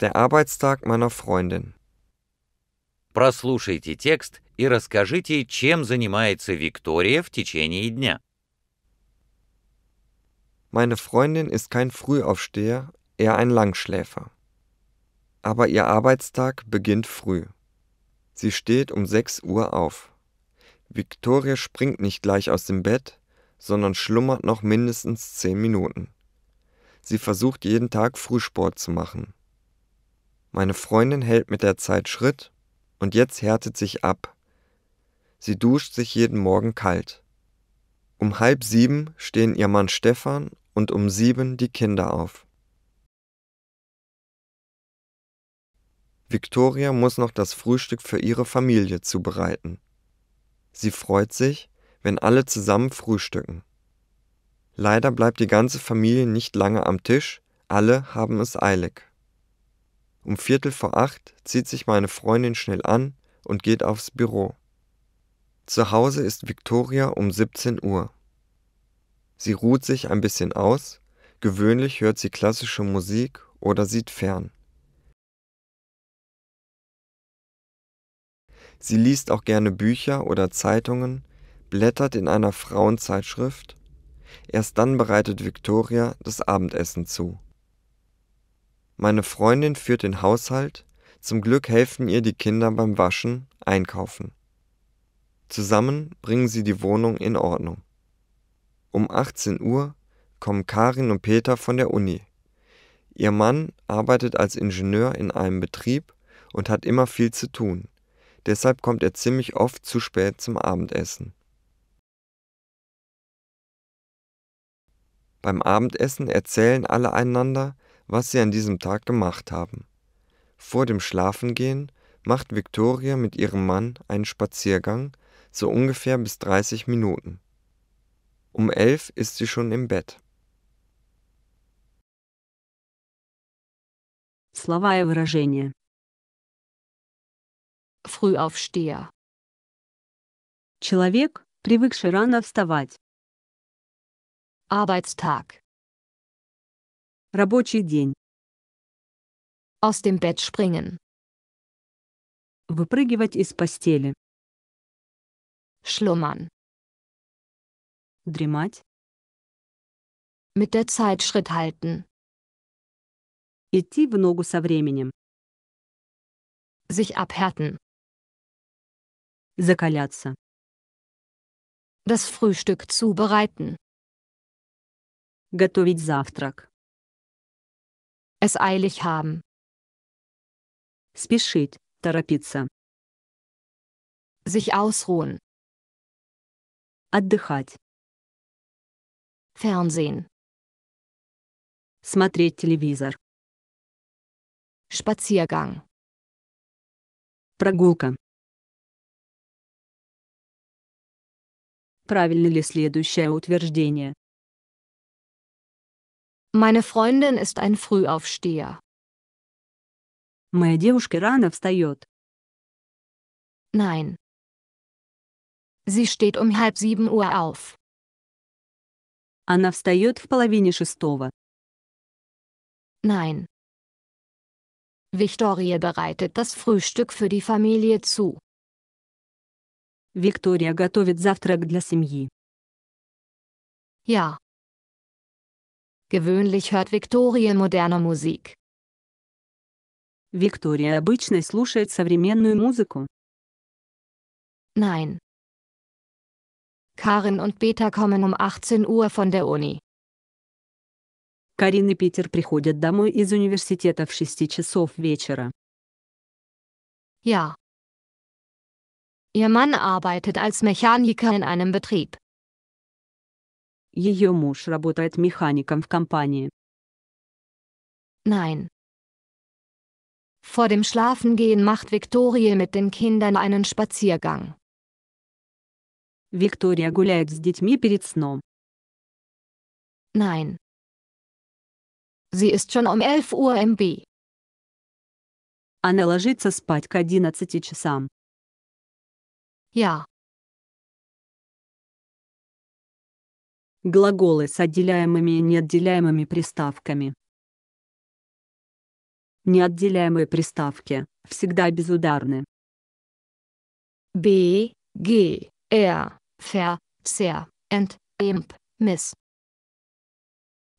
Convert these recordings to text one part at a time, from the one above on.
Der Arbeitstag meiner Freundin. Прослушайте текст и расскажите, чем занимается Виктория в течение дня. Meine Freundin ist kein Frühaufsteher, eher ein Langschläfer. Aber ihr Arbeitstag beginnt früh. Sie steht um 6 Uhr auf. Victoria springt nicht gleich aus dem Bett, sondern schlummert noch mindestens 10 Minuten. Sie versucht jeden Tag Frühsport zu machen. Meine Freundin hält mit der Zeit Schritt und jetzt härtet sich ab. Sie duscht sich jeden Morgen kalt. Um halb sieben stehen ihr Mann Stefan und um sieben die Kinder auf. Victoria muss noch das Frühstück für ihre Familie zubereiten. Sie freut sich, wenn alle zusammen frühstücken. Leider bleibt die ganze Familie nicht lange am Tisch, alle haben es eilig. Um Viertel vor acht zieht sich meine Freundin schnell an und geht aufs Büro. Zu Hause ist Viktoria um 17 Uhr. Sie ruht sich ein bisschen aus, gewöhnlich hört sie klassische Musik oder sieht fern. Sie liest auch gerne Bücher oder Zeitungen, blättert in einer Frauenzeitschrift. Erst dann bereitet Viktoria das Abendessen zu. Meine Freundin führt den Haushalt, zum Glück helfen ihr die Kinder beim Waschen, Einkaufen. Zusammen bringen sie die Wohnung in Ordnung. Um 18 Uhr kommen Karin und Peter von der Uni. Ihr Mann arbeitet als Ingenieur in einem Betrieb und hat immer viel zu tun. Deshalb kommt er ziemlich oft zu spät zum Abendessen. Beim Abendessen erzählen alle einander, was sie an diesem Tag gemacht haben. Vor dem Schlafengehen macht Viktoria mit ihrem Mann einen Spaziergang, so ungefähr bis 30 Minuten. Um elf ist sie schon im Bett. Слова и Frühaufsteher. Человек, привыкший рано вставать. Arbeitstag. Рабочий день. Aus dem Bett springen. Выпрыгивать из постели. Schlummern. Дремать. Mit der Zeit Schritt halten. Идти в ногу со временем. Sich abhärten. Закаляться. Das Frühstück zubereiten. Готовить завтрак es eilig haben. Спешить, торопиться. Sich ausruhen. Отдыхать. Fernsehen. Смотреть телевизор. Spaziergang. Прогулка. Правильно ли следующее утверждение? Meine Freundin ist ein Frühaufsteher. Моя девушка рано встает. Nein. Sie steht um halb sieben Uhr auf. Она встает в половине шестого. Nein. Victoria bereitet das Frühstück für die Familie zu. Виктория готовит завтрак для семьи. Ja. Gewöhnlich hört Victoria moderne Musik. Виктория обычно слушает современную музыку. Nein. Karin und Peter kommen um 18 Uhr von der Uni. Карин и Питер приходят домой из университета в 6 часов вечера. Ja. Ihr Mann arbeitet als Mechaniker in einem Betrieb. Ее муж работает механиком в компании. Nein. Vor dem Schlafengehen macht Victoria mit den Kindern einen Spaziergang. Виктория гуляет с детьми перед сном. Nein. Sie ist schon um 11 Uhr im B. Она ложится спать к 11 часам. Ja. Глаголы с отделяемыми и неотделяемыми приставками. Неотделяемые приставки всегда безударны. B, G, R, e, f, Ser, Ent, Imp, Miss.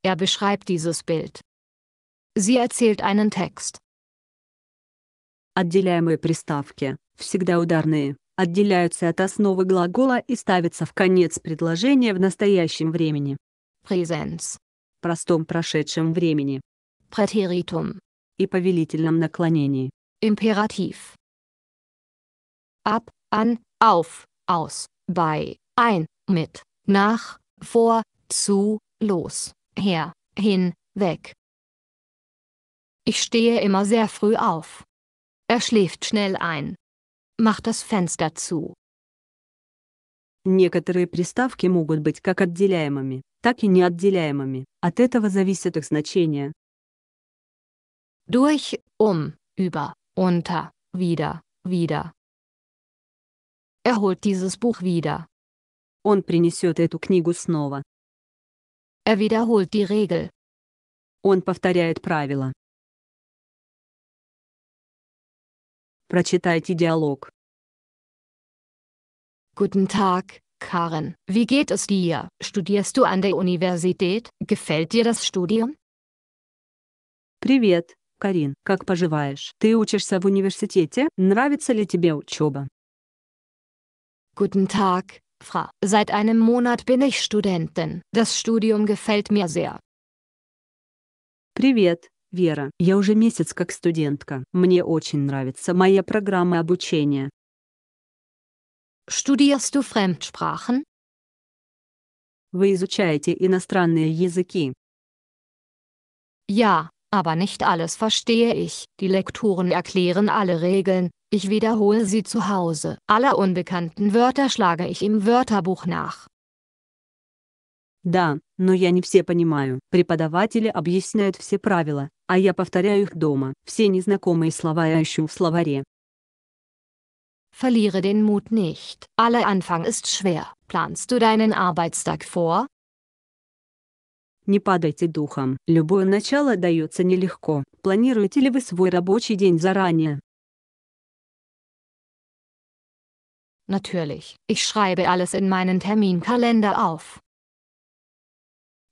Er beschreibt dieses Bild. Sie erzählt einen Text. Отделяемые приставки всегда ударные отделяются от основы глагола и ставятся в конец предложения в настоящем времени. Präsens. Простом прошедшем времени. Präteritum. И повелительном наклонении. Императив. Ab, an, auf, aus, bei, ein, mit, nach, vor, zu, los, her, hin, weg. Ich stehe immer sehr früh auf. Er schläft schnell ein. Mach das Fenster zu. Некоторые приставки могут быть как отделяемыми, так и неотделяемыми. От этого зависит их значение. Durch, um, über, unter, wieder, wieder. Er holt dieses Buch wieder. Он принесет эту книгу снова. Er wiederholt die Regel. Он повторяет правила. Прочитайте Dialog. Guten Tag, Karen. Wie geht es dir? Studierst du an der Universität? Gefällt dir das Studium? Привет, Карин. Как поживаешь? Ты учишься в университете? Нравится ли тебе учеба? Guten Tag, Frau. Seit einem Monat bin ich Studentin. Das Studium gefällt mir sehr. Привет, Вера, я уже месяц как студентка. Мне очень нравится моя программа обучения. Studierst du Fremdsprachen? Вы изучаете иностранные языки. Ja, aber nicht alles verstehe ich. Die Lekturen erklären alle Regeln, ich wiederhole sie zu Hause. Alle unbekannten Wörter schlage ich im Wörterbuch nach. Да, но я не все понимаю. Преподаватели объясняют все правила, а я повторяю их дома. Все незнакомые слова я ищу в словаре. Verliere den Mut nicht. Aller Anfang ist schwer. Planst du deinen Arbeitstag vor? Не падайте духом. Любое начало дается нелегко. Планируете ли вы свой рабочий день заранее? Natürlich. Ich schreibe alles in meinen Terminkalender auf.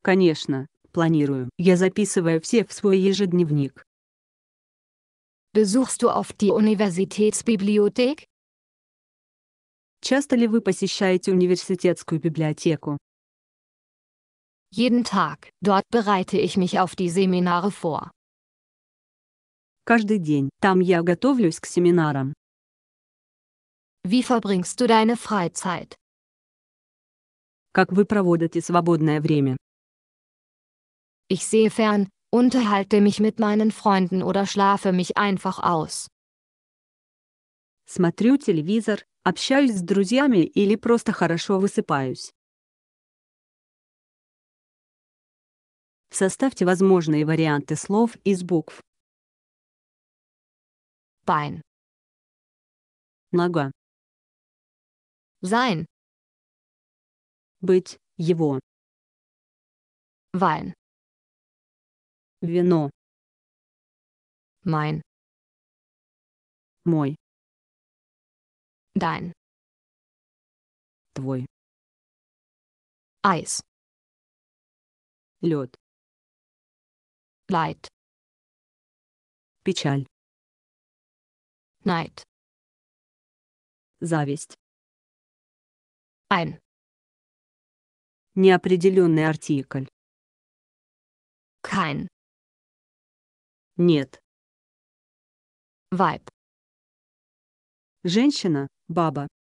Конечно, планирую. Я записываю все в свой ежедневник. Besuchst du oft die Universitätsbibliothek? Часто ли вы посещаете университетскую библиотеку? Jeden Tag. Dort bereite ich mich auf die Seminare vor. Каждый день. Там я готовлюсь к семинарам. Wie verbringst du deine Freizeit? Как вы проводите свободное время? ich sehe fern, unterhalte mich mit meinen Freunden oder schlafe mich einfach aus. Смотрю телевизор, общаюсь с друзьями или просто хорошо высыпаюсь. Составьте возможные варианты слов из букв. Bein. Нога. Sein. Быть, его. Вайн. Вино. Майн. Мой. Дайн. Твой. Eis. Лед. Leid. Печаль. Neid. Зависть. Ein. Неопределенный артикль. Kein. Нет. Вайб. Женщина, баба.